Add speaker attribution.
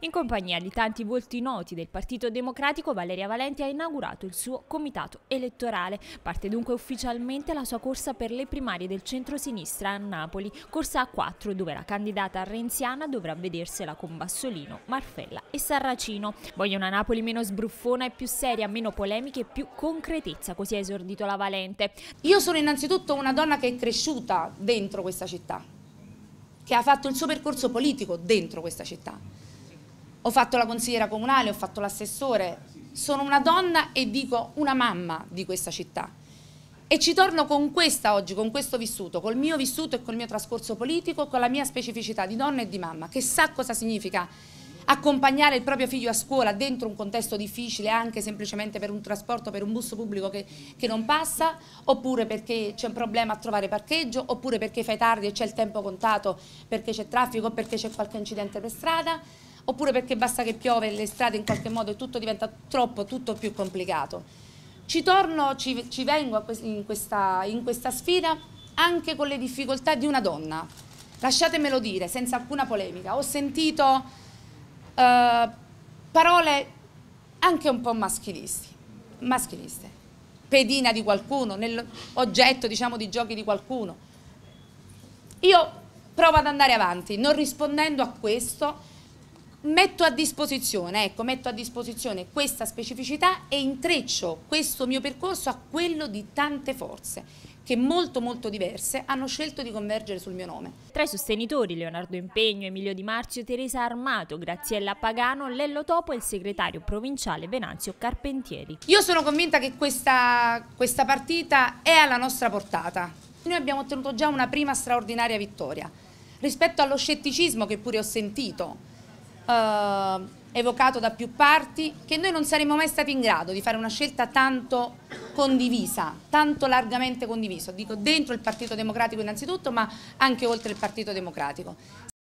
Speaker 1: In compagnia di tanti volti noti del Partito Democratico, Valeria Valenti ha inaugurato il suo comitato elettorale. Parte dunque ufficialmente la sua corsa per le primarie del centro-sinistra a Napoli, corsa A4, dove la candidata renziana dovrà vedersela con Bassolino, Marfella e Sarracino. Voglio una Napoli meno sbruffona e più seria, meno polemiche e più concretezza, così ha esordito la Valente. Io sono innanzitutto
Speaker 2: una donna che è cresciuta dentro questa città, che ha fatto il suo percorso politico dentro questa città ho fatto la consigliera comunale, ho fatto l'assessore, sono una donna e dico una mamma di questa città. E ci torno con questa oggi, con questo vissuto, col mio vissuto e col mio trascorso politico, con la mia specificità di donna e di mamma, che sa cosa significa accompagnare il proprio figlio a scuola dentro un contesto difficile anche semplicemente per un trasporto, per un bus pubblico che, che non passa, oppure perché c'è un problema a trovare parcheggio, oppure perché fai tardi e c'è il tempo contato perché c'è traffico, perché c'è qualche incidente per strada oppure perché basta che piove le strade in qualche modo e tutto diventa troppo, tutto più complicato. Ci torno, ci, ci vengo in questa, in questa sfida anche con le difficoltà di una donna. Lasciatemelo dire, senza alcuna polemica. Ho sentito eh, parole anche un po' maschilisti, maschiliste, pedina di qualcuno, oggetto diciamo di giochi di qualcuno. Io provo ad andare avanti, non rispondendo a questo, metto a disposizione, ecco, metto a disposizione questa specificità e intreccio questo mio percorso a quello di tante forze che molto molto diverse hanno scelto di convergere sul mio nome.
Speaker 1: Tra i sostenitori Leonardo Impegno, Emilio Di Marzio, Teresa Armato, Graziella Pagano, Lello Topo e il segretario provinciale Venanzio Carpentieri.
Speaker 2: Io sono convinta che questa, questa partita è alla nostra portata. Noi abbiamo ottenuto già una prima straordinaria vittoria rispetto allo scetticismo che pure ho sentito eh, evocato da più parti, che noi non saremmo mai stati in grado di fare una scelta tanto condivisa, tanto largamente condivisa, dico dentro il Partito Democratico innanzitutto, ma anche oltre il Partito Democratico.